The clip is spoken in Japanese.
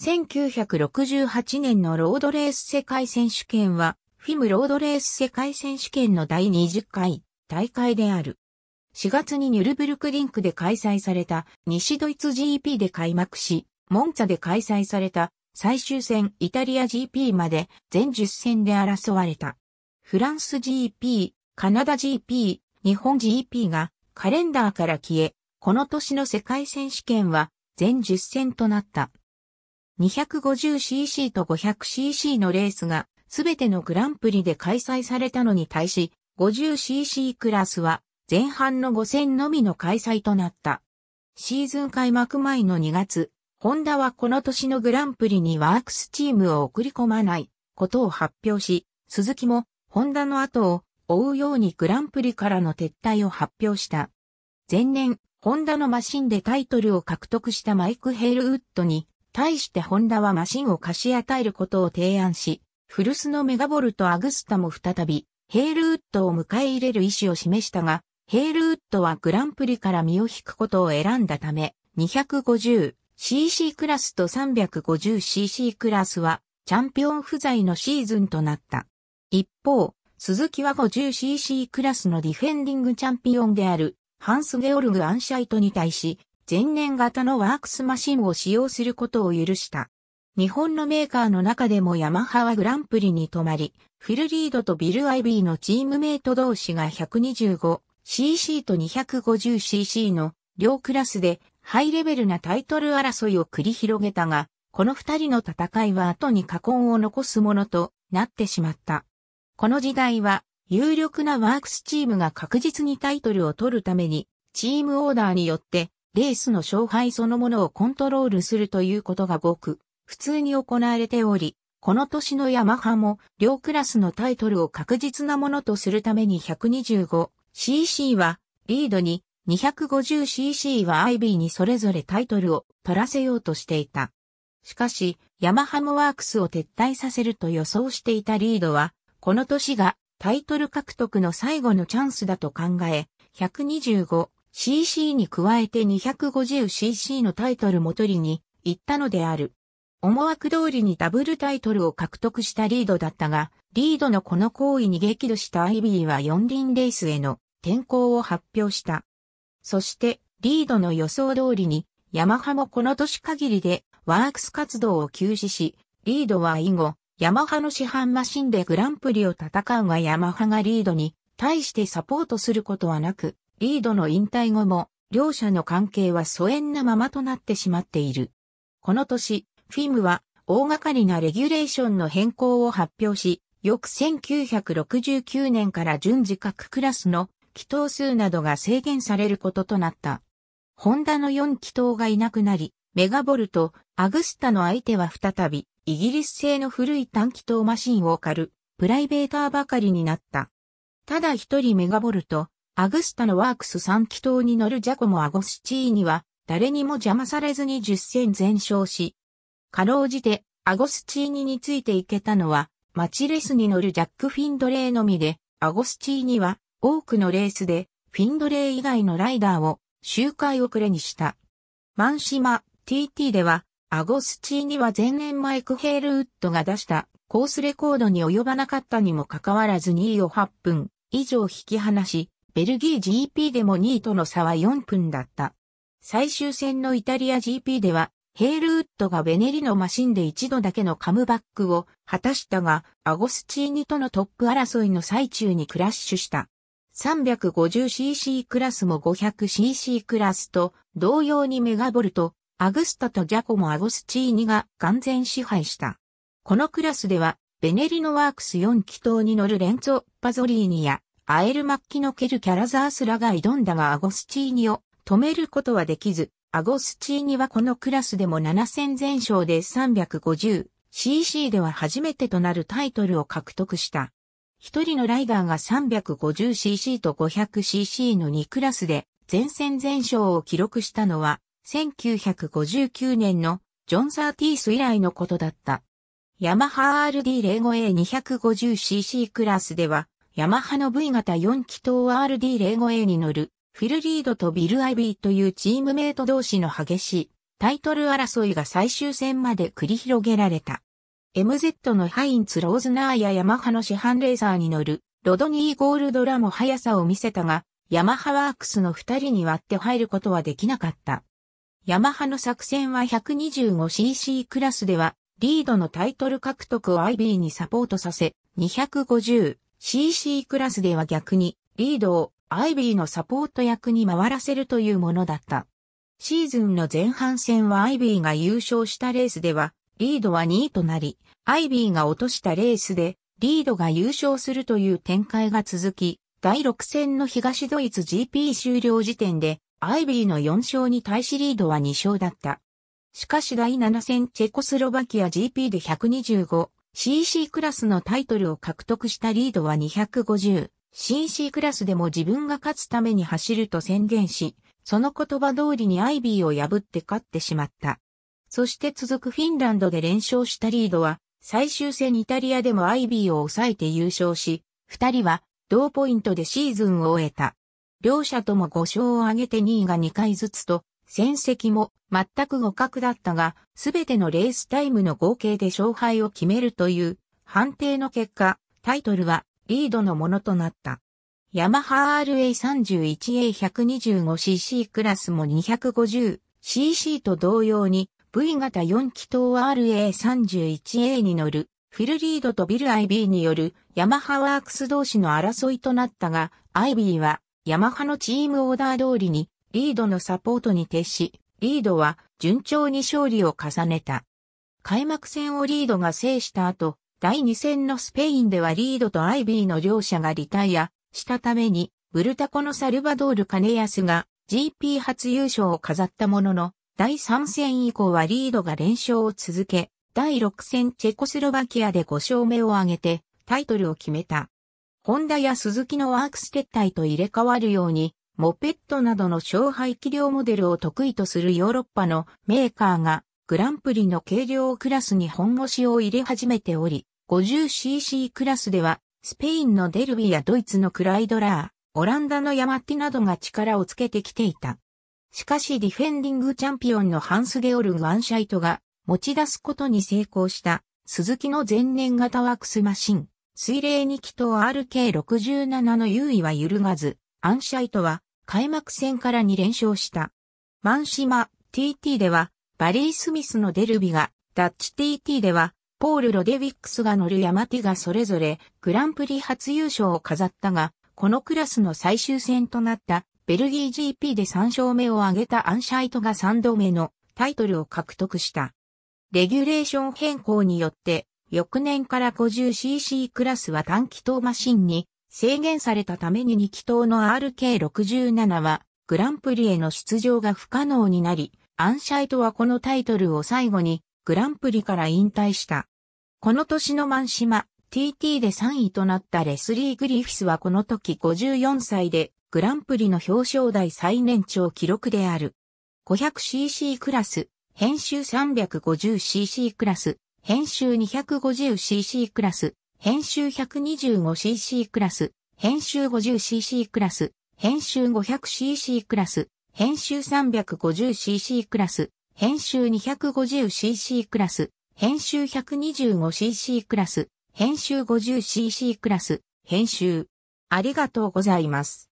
1968年のロードレース世界選手権は、フィムロードレース世界選手権の第20回大会である。4月にニュルブルクリンクで開催された西ドイツ GP で開幕し、モンツァで開催された最終戦イタリア GP まで全10戦で争われた。フランス GP、カナダ GP、日本 GP がカレンダーから消え、この年の世界選手権は全10戦となった。250cc と 500cc のレースがすべてのグランプリで開催されたのに対し、50cc クラスは前半の5戦のみの開催となった。シーズン開幕前の2月、ホンダはこの年のグランプリにワークスチームを送り込まないことを発表し、鈴木もホンダの後を追うようにグランプリからの撤退を発表した。前年、ホンダのマシンでタイトルを獲得したマイク・ヘルウッドに対してホンダはマシンを貸し与えることを提案し、古巣のメガボルト・アグスタも再び、ヘールウッドを迎え入れる意思を示したが、ヘールウッドはグランプリから身を引くことを選んだため、250cc クラスと 350cc クラスは、チャンピオン不在のシーズンとなった。一方、鈴木は 50cc クラスのディフェンディングチャンピオンである、ハンス・ゲオルグ・アンシャイトに対し、前年型のワークスマシンを使用することを許した。日本のメーカーの中でもヤマハはグランプリに止まり、フィルリードとビル・アイビーのチームメイト同士が 125cc と 250cc の両クラスでハイレベルなタイトル争いを繰り広げたが、この二人の戦いは後に禍根を残すものとなってしまった。この時代は有力なワークスチームが確実にタイトルを取るためにチームオーダーによってレースの勝敗そのものをコントロールするということがごく普通に行われており、この年のヤマハも両クラスのタイトルを確実なものとするために 125cc はリードに 250cc は IB にそれぞれタイトルを取らせようとしていた。しかし、ヤマハムワークスを撤退させると予想していたリードは、この年がタイトル獲得の最後のチャンスだと考え、125 CC に加えて 250cc のタイトルも取りに行ったのである。思惑通りにダブルタイトルを獲得したリードだったが、リードのこの行為に激怒したアイビーは四輪レースへの転向を発表した。そして、リードの予想通りに、ヤマハもこの年限りでワークス活動を休止し、リードは以後、ヤマハの市販マシンでグランプリを戦うがヤマハがリードに対してサポートすることはなく、リードの引退後も、両者の関係は疎遠なままとなってしまっている。この年、フィムは大掛かりなレギュレーションの変更を発表し、翌1969年から順次各クラスの気筒数などが制限されることとなった。ホンダの4気筒がいなくなり、メガボルト、アグスタの相手は再び、イギリス製の古い短気筒マシンを狩る、プライベーターばかりになった。ただ一人メガボルト、アグスタのワークス3気筒に乗るジャコモ・アゴスチーニは、誰にも邪魔されずに10戦全勝し、かろうじて、アゴスチーニについていけたのは、マチレスに乗るジャック・フィンドレーのみで、アゴスチーニは、多くのレースで、フィンドレー以外のライダーを、周回遅れにした。マンシマ、TT では、アゴスチーニは前年マイク・ヘールウッドが出した、コースレコードに及ばなかったにもかかわらず2位を8分、以上引き離し、ベルギー GP でも2位との差は4分だった。最終戦のイタリア GP では、ヘールウッドがベネリのマシンで一度だけのカムバックを果たしたが、アゴスチーニとのトップ争いの最中にクラッシュした。350cc クラスも 500cc クラスと同様にメガボルト、アグスタとジャコもアゴスチーニが完全支配した。このクラスでは、ベネリノワークス4気筒に乗るレンツォ・パゾリーニや、アエル末期のケル・キャラザースらが挑んだがアゴスチーニを止めることはできず、アゴスチーニはこのクラスでも7戦全勝で 350cc では初めてとなるタイトルを獲得した。一人のライダーが 350cc と 500cc の2クラスで全戦全勝を記録したのは1959年のジョン・サーティース以来のことだった。ヤマハ RD05A250cc クラスではヤマハの V 型4気筒 RD05A に乗る、フィルリードとビル・アイビーというチームメイト同士の激しいタイトル争いが最終戦まで繰り広げられた。MZ のハインツ・ローズナーやヤマハの市販レーザーに乗る、ロドニー・ゴールドラも速さを見せたが、ヤマハワークスの2人に割って入ることはできなかった。ヤマハの作戦は 125cc クラスでは、リードのタイトル獲得をアイビーにサポートさせ、250、CC クラスでは逆にリードをアイビーのサポート役に回らせるというものだった。シーズンの前半戦はアイビーが優勝したレースでは、リードは2位となり、アイビーが落としたレースで、リードが優勝するという展開が続き、第6戦の東ドイツ GP 終了時点で、アイビーの4勝に対しリードは2勝だった。しかし第7戦チェコスロバキア GP で125 CC クラスのタイトルを獲得したリードは 250cc クラスでも自分が勝つために走ると宣言し、その言葉通りにアイビーを破って勝ってしまった。そして続くフィンランドで連勝したリードは、最終戦イタリアでもアイビーを抑えて優勝し、二人は同ポイントでシーズンを終えた。両者とも5勝を挙げて2位が2回ずつと戦績も全く互角だったが、すべてのレースタイムの合計で勝敗を決めるという判定の結果、タイトルはリードのものとなった。ヤマハ RA31A125cc クラスも 250cc と同様に V 型4気筒 RA31A に乗るフィルリードとビル IB によるヤマハワークス同士の争いとなったが、IB はヤマハのチームオーダー通りにリードのサポートに徹し、リードは順調に勝利を重ねた。開幕戦をリードが制した後、第2戦のスペインではリードとアイビーの両者がリタイアしたために、ブルタコのサルバドール金安が GP 初優勝を飾ったものの、第3戦以降はリードが連勝を続け、第6戦チェコスロバキアで5勝目を挙げてタイトルを決めた。ホンダや鈴木のワークス撤退と入れ替わるように、モペットなどの小排気量モデルを得意とするヨーロッパのメーカーがグランプリの軽量クラスに本腰を入れ始めており、50cc クラスではスペインのデルビやドイツのクライドラー、オランダのヤマティなどが力をつけてきていた。しかしディフェンディングチャンピオンのハンス・ゲオルグ・アンシャイトが持ち出すことに成功した鈴木の前年型ワックスマシン、水冷2気筒 RK67 の優位は揺るがず、アンシャイトは開幕戦から2連勝した。マンシマ TT では、バリー・スミスのデルビが、ダッチ TT では、ポール・ロデビックスが乗る山手がそれぞれ、グランプリ初優勝を飾ったが、このクラスの最終戦となった、ベルギー GP で3勝目を挙げたアンシャイトが3度目のタイトルを獲得した。レギュレーション変更によって、翌年から 50cc クラスは短気筒マシンに制限されたために2気筒の RK67 はグランプリへの出場が不可能になり、アンシャイトはこのタイトルを最後にグランプリから引退した。この年の満島、TT で3位となったレスリー・グリフィスはこの時54歳でグランプリの表彰台最年長記録である。500cc クラス、編集 350cc クラス、編集 250cc クラス、編集 125cc クラス、編集 50cc クラス、編集 500cc クラス、編集 350cc クラス、編集 250cc クラス、編集 125cc クラス、編集 50cc クラス、編集。ありがとうございます。